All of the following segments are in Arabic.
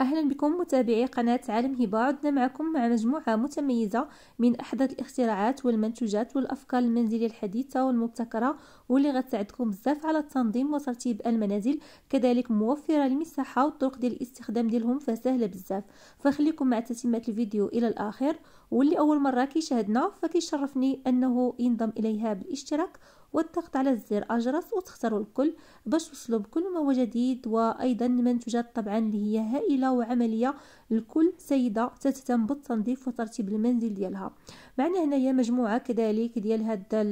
أهلا بكم متابعي قناة عالم هبة عدنا معكم مع مجموعة متميزة من أحدث الاختراعات والمنتوجات والأفكار المنزلية الحديثة والمبتكرة واللي غتساعدكم بزاف على التنظيم وترتيب المنازل كذلك موفرة المساحة والطرق ديال الاستخدام ديالهم فسهلة بزاف فخليكم مع تتمة الفيديو إلى الآخر واللي أول مرة كيشاهدنا فكيشرفني أنه ينضم إليها بالاشتراك والضغط على الزر أجرس وتختاروا الكل باش توصلوا بكل ما هو جديد وأيضا منتجات طبعا اللي هي هائلة وعملية لكل سيدة تهتم بالتنظيف وترتيب المنزل ديالها معنا هنايا مجموعة كذلك ديال هذا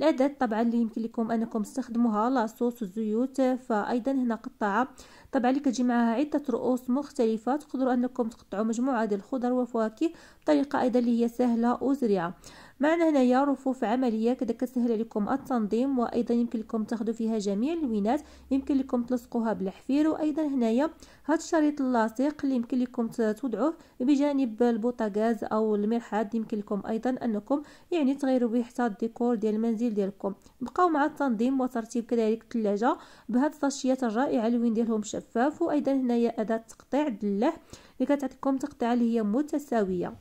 الاداه طبعا اللي يمكن لكم انكم تستخدموها لاصوص الزيوت فايضا هنا قطاعه طبعا اللي كتجي معها عده رؤوس مختلفه تقدروا انكم تقطعوا مجموعه ديال الخضر والفواكه بطريقه ايضا اللي هي سهله وسريعه معنا هنا يا رفوف عمليه كذا كتسهل عليكم التنظيم وايضا يمكن لكم تاخذوا فيها جميع اللوينات يمكن لكم تلصقوها بالحفير وايضا هنايا هذا الشريط اللاصق اللي يمكن لكم توضعوه بجانب البوطاغاز او المرحاض يمكن لكم ايضا انكم يعني تغيروا به حتى الديكور ديال المنزل ديالكم بقاو مع التنظيم وترتيب كذلك الثلاجه بهاد الساشيات الرائعه اللوين ديالهم شفاف وايضا هنايا اداه تقطيع دلاح اللي كتعطيكم تقطيعه اللي هي متساويه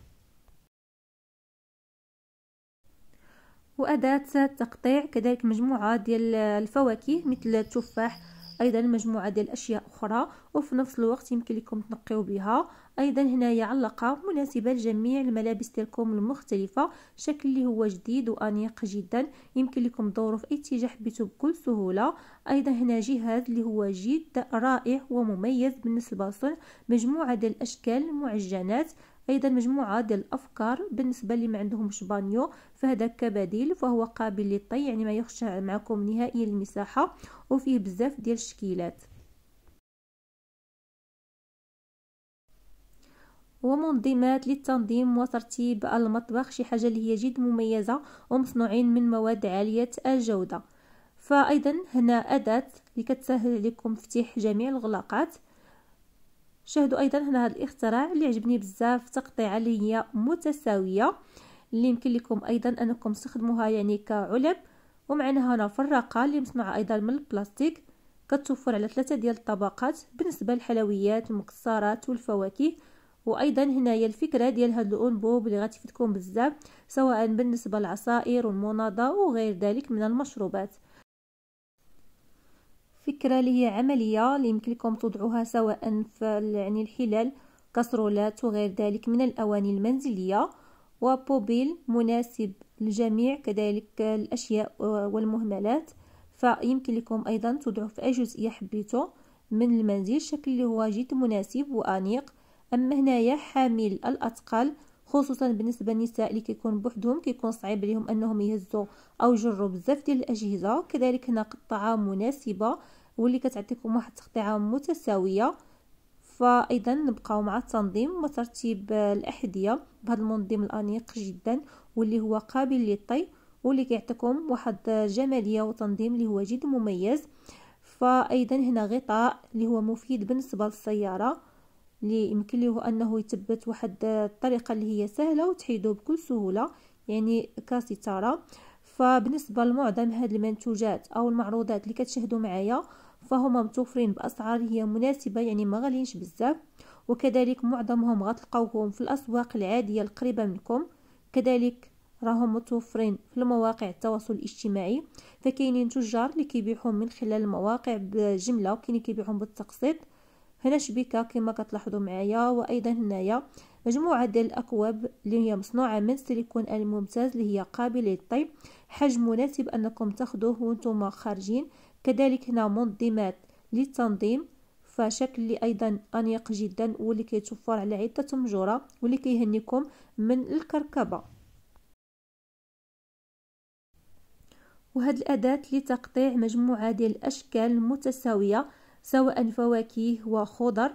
وأداة تقطيع كذلك مجموعة ديال الفواكه مثل التفاح ايضا مجموعه ديال الاشياء اخرى وفي نفس الوقت يمكن لكم تنقيو بها ايضا هنايا علقه مناسبه لجميع الملابس ديالكم المختلفه شكل اللي هو جديد وانيق جدا يمكن لكم دوره في اي اتجاه حبيتو بكل سهوله ايضا هنا جهاز اللي هو جد رائع ومميز بالنسبه للصنع مجموعه ديال الاشكال المعجنات ايضا مجموعه ديال الافكار بالنسبه اللي ما عندهمش بانيو فهذا كبديل فهو قابل للطي يعني ما يخشى معكم نهائيا المساحه وفيه بزاف ديال الشكيلات ومنظمات للتنظيم وترتيب المطبخ شي حاجه اللي هي جد مميزه ومصنوعين من مواد عاليه الجوده فايضا هنا اداه اللي كتسهل لكم فتح جميع الغلاقات شاهدوا ايضا هنا هذا الاختراع اللي عجبني بزاف تقطيعه اللي هي متساويه اللي يمكن لكم ايضا انكم تستخدموها يعني كعلب ومعنا هنا فراقه اللي مصنوعه ايضا من البلاستيك كتوفر على ثلاثه ديال الطبقات بالنسبه للحلويات المكسرات والفواكه وايضا هنايا الفكره ديال هاد الانبوب اللي غتفيدكم بزاف سواء بالنسبه للعصائر والمناضه وغير ذلك من المشروبات الفكرة اللي هي عملية اللي يمكن لكم توضعوها سواء في يعني الحلال كسرولات وغير ذلك من الأواني المنزلية وبوبيل مناسب للجميع كذلك الأشياء والمهملات فيمكن لكم أيضا توضعوه في أي جزئية حبيتو من المنزل الشكل اللي هو جد مناسب وأنيق أما هنايا حامل الأثقال خصوصا بالنسبه للنساء اللي كيكون بوحدهم كيكون صعيب عليهم انهم يهزوا او يجروا بزاف ديال الاجهزه كذلك هنا قطعه مناسبه واللي كتعطيكم واحد التقطيعه متساويه فايضا نبقاو مع التنظيم وترتيب الاحذيه بهذا المنظم الانيق جدا واللي هو قابل للطي واللي كيعطيكم واحد الجماليه وتنظيم اللي هو جد مميز فايضا هنا غطاء اللي هو مفيد بالنسبه للسياره اللي يمكن له انه يثبت واحد الطريقه اللي هي سهله وتحيدو بكل سهوله يعني كستاره فبالنسبه لمعظم هاد المنتوجات او المعروضات اللي كتشاهدوا معايا فهما متوفرين بأسعار هي مناسبة يعني ما غاليينش بزاف وكذلك معظمهم غتلقاوهم في الأسواق العادية القريبة منكم كذلك راهم متوفرين في المواقع التواصل الاجتماعي فكاينين تجار اللي كيبيعهم من خلال المواقع بجمله وكاينين كيبيعهم بالتقسيط هنا شبيكه كما كتلاحظوا معايا وايضا هنايا مجموعه ديال الاكواب اللي هي مصنوعه من سيليكون الممتاز اللي هي قابله للطي حجم مناسب انكم تاخذوه وانتم خارجين كذلك هنا منظمات للتنظيم فشكل اللي ايضا انيق جدا واللي كيتوفر على عده مجوره واللي كيهنيكم من الكركبه وهذه الاداه لتقطيع مجموعه ديال الاشكال المتساويه سواء فواكه وخضر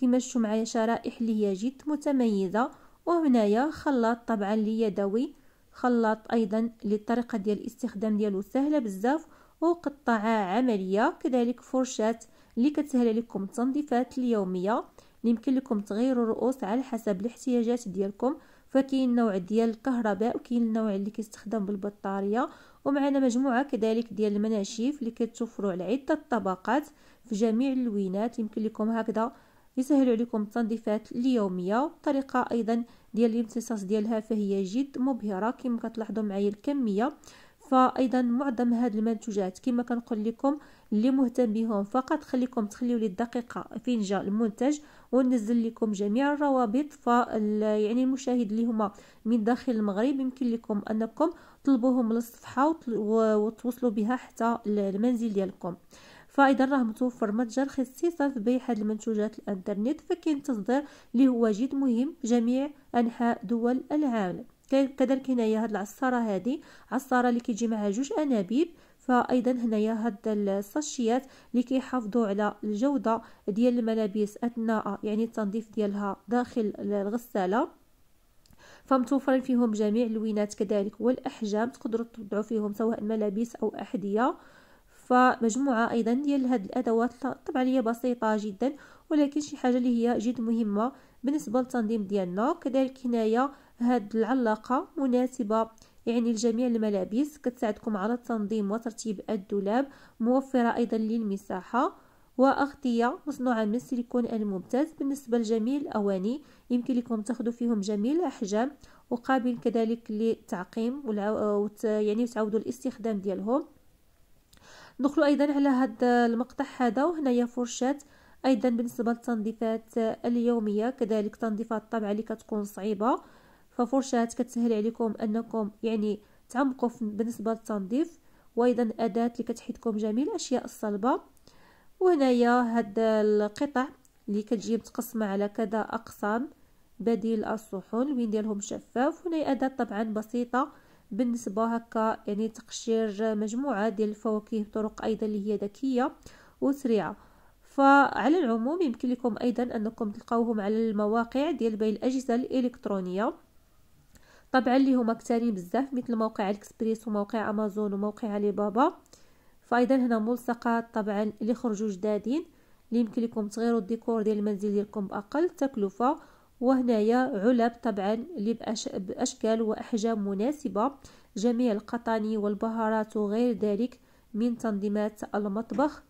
كما شفتوا معايا شرائح اللي هي جد متميزه وهنايا خلاط طبعا ليدوي خلاط ايضا للطريقه ديال الاستخدام ديالو سهله بزاف وقطع عملية كذلك فرشاة اللي كتسهل لكم التنظيفات اليومية اللي يمكن لكم تغيروا الرؤوس على حسب الاحتياجات ديالكم فكاين نوع ديال الكهرباء وكاين النوع اللي كيستخدم بالبطاريه ومعنا مجموعه كذلك ديال المناشيف اللي كتوفروا على عده طبقات في جميع اللوينات يمكن لكم هكذا يسهل عليكم التنظيفات اليوميه طريقة ايضا ديال الامتصاص ديالها فهي جد مبهره كما كتلاحظوا معايا الكميه فايضا معظم هاد المنتوجات كما كنقول لكم اللي مهتم بهم فقط خليكم تخليو لي الدقيقه فين جا المنتج وننزل لكم جميع الروابط ف يعني المشاهد اللي هما من داخل المغرب يمكن لكم انكم طلبوهم للصفحه وتوصلوا بها حتى المنزل ديالكم فايضا راه متوفر متجر خصيصا في بيع هذه المنتوجات الانترنت فكاين تصدير اللي هو جد مهم في جميع انحاء دول العالم كذلك هنايا هاد العصاره هادي عصاره اللي كيجي معها جوج انابيب فايضا هنايا هاد الصاشيات اللي كيحافظوا على الجوده ديال الملابس اثناء يعني التنظيف ديالها داخل الغساله فمتوفرين فيهم جميع اللوينات كذلك والاحجام تقدروا توضعوا فيهم سواء ملابس او احذيه فمجموعه ايضا ديال هاد الادوات طبعا هي بسيطه جدا ولكن شي حاجه اللي هي جد مهمه بالنسبه للتنظيم ديالنا كذلك هنايا هاد العلاقة مناسبة يعني لجميع الملابس كتساعدكم على تنظيم وترتيب الدولاب موفرة أيضا للمساحة وأغطية مصنوعة من السيليكون الممتاز بالنسبة لجميع الأواني يمكن لكم تاخذوا فيهم جميع الأحجام وقابل كذلك للتعقيم يعني تعودوا الاستخدام ديالهم ندخلوا أيضا على هذا المقطع هذا يا فرشات أيضا بالنسبة للتنظيفات اليومية كذلك تنظيفات الطبعة اللي كتكون صعيبة ففرشات كتسهل عليكم انكم يعني تعمقوا بالنسبه للتنظيف وايضا اداه اللي كتحيدكم جميع الاشياء الصلبه وهنايا هاد القطع اللي كتجي متقسمه على كذا اقسام بديل الصحون وين ديالهم شفاف هنا اداه طبعا بسيطه بالنسبه هكا يعني تقشير مجموعه ديال الفواكه بطرق ايضا اللي هي ذكيه وسريعه فعلى العموم يمكن لكم ايضا انكم تلقاوهم على المواقع ديال بيع الاجهزه الالكترونيه طبعا اللي هما كتارين بزاف مثل موقع الاكسبريس وموقع امازون وموقع علي بابا فايضا هنا ملصقات طبعا اللي خرجوا جدادين اللي يمكن لكم تغيروا الديكور ديال المنزل ديالكم باقل تكلفه وهنايا علب طبعا اللي بأش... باشكال واحجام مناسبه جميع القطاني والبهارات وغير ذلك من تنظيمات المطبخ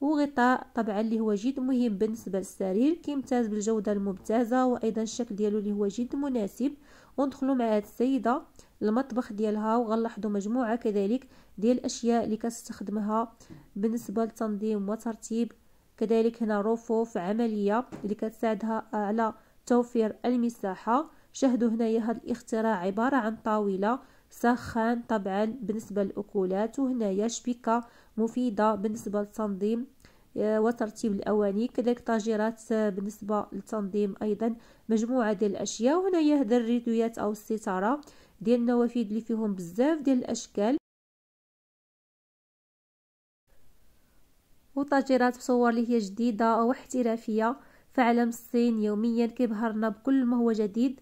وغطاء طبعا اللي هو جد مهم بالنسبه للسرير كيمتاز بالجوده الممتازه وايضا الشكل ديالو اللي هو جد مناسب وندخلوا مع هاد السيده المطبخ ديالها وغنلاحظوا مجموعه كذلك ديال الاشياء اللي كتستخدمها بالنسبه للتنظيم وترتيب كذلك هنا رفوف عمليه اللي كتساعدها على توفير المساحه شاهدوا هنايا هاد الاختراع عباره عن طاوله سخان طبعا بالنسبه للاكولات وهنايا شبكه مفيده بالنسبه للتنظيم وترتيب الأواني كذلك طاجيرات آه، بالنسبة للتنظيم أيضا مجموعة ديال الأشياء وهنايا هاد الريدويات أو الستارة ديال النوافذ اللي فيهم بزاف ديال الأشكال وطاجيرات بصور اللي هي جديدة واحترافية فعلم الصين يوميا كيبهرنا بكل ما هو جديد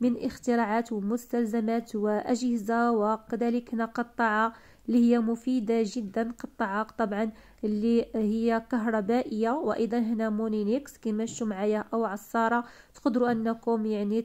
من اختراعات ومستلزمات وأجهزة وكذلك هنا قطعة اللي هي مفيدة جدا قطعة طبعا اللي هي كهربائيه وايضا هنا مونينيكس شفتوا معايا او عصاره تقدروا انكم يعني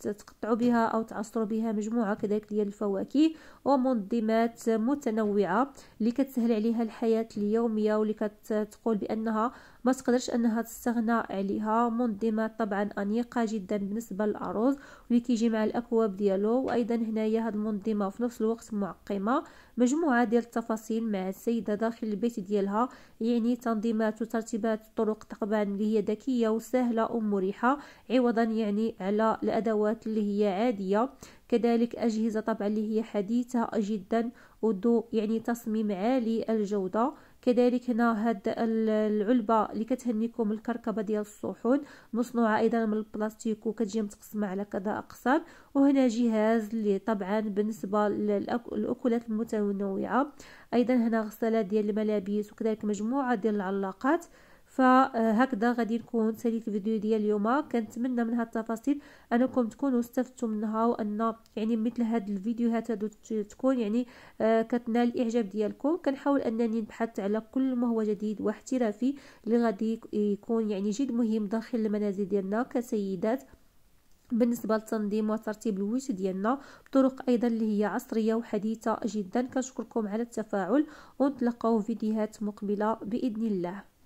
تقطعوا بها او تعصروا بها مجموعه كذلك ديال الفواكه ومنظمات متنوعه اللي كتسهل عليها الحياه اليوميه واللي كتقول بانها ما تقدرش انها تستغنى عليها منظمه طبعا انيقه جدا بالنسبه للارز واللي كيجي مع الاكواب ديالو وايضا هنايا هاد المنظمه في نفس الوقت معقمه مجموعه ديال التفاصيل مع السيده داخل البيت ديالها يعني تنظيمات وترتيبات الطرق طبعا اللي هي ذكيه وسهله ومريحه عوضا يعني على الادوات اللي هي عاديه كذلك اجهزه طبعا اللي هي حديثه جدا وذو يعني تصميم عالي الجوده كذلك هنا هاد العلبه اللي كتهنيكم الكركبه ديال الصحون مصنوعه ايضا من البلاستيك وكتجي متقسمه على كذا اقسام وهنا جهاز اللي طبعا بالنسبه للاكلات المتنوعه ايضا هنا غسالة ديال الملابس وكذلك مجموعه ديال العلاقات فهكذا غادي نكون ساليت الفيديو ديال اليوم كنتمنى من هاد التفاصيل انكم تكونوا استفدتوا منها وان يعني مثل هاد الفيديوهات هادو تكون يعني آه، كتنال الاعجاب ديالكم كنحاول انني نبحث على كل ما هو جديد واحترافي اللي غادي يكون يعني جد مهم داخل المنازل ديالنا كسيدات بالنسبه للتنظيم وترتيب الوجه ديالنا بطرق ايضا اللي هي عصريه وحديثه جدا كنشكركم على التفاعل ونتلقاو فيديوهات مقبله باذن الله